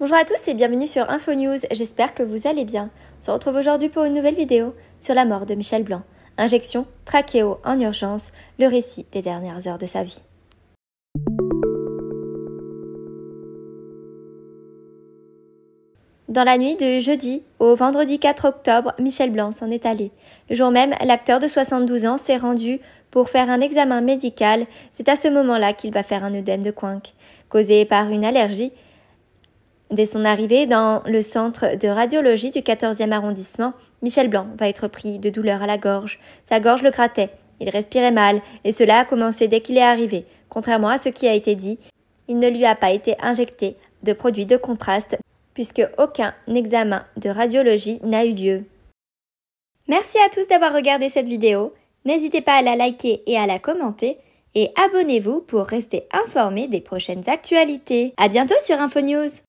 Bonjour à tous et bienvenue sur InfoNews, j'espère que vous allez bien. On se retrouve aujourd'hui pour une nouvelle vidéo sur la mort de Michel Blanc. Injection, trachéo en urgence, le récit des dernières heures de sa vie. Dans la nuit de jeudi au vendredi 4 octobre, Michel Blanc s'en est allé. Le jour même, l'acteur de 72 ans s'est rendu pour faire un examen médical. C'est à ce moment-là qu'il va faire un œdème de coinque. Causé par une allergie, Dès son arrivée dans le centre de radiologie du 14e arrondissement, Michel Blanc va être pris de douleur à la gorge. Sa gorge le grattait, il respirait mal, et cela a commencé dès qu'il est arrivé. Contrairement à ce qui a été dit, il ne lui a pas été injecté de produits de contraste, puisque aucun examen de radiologie n'a eu lieu. Merci à tous d'avoir regardé cette vidéo. N'hésitez pas à la liker et à la commenter. Et abonnez-vous pour rester informé des prochaines actualités. À bientôt sur InfoNews!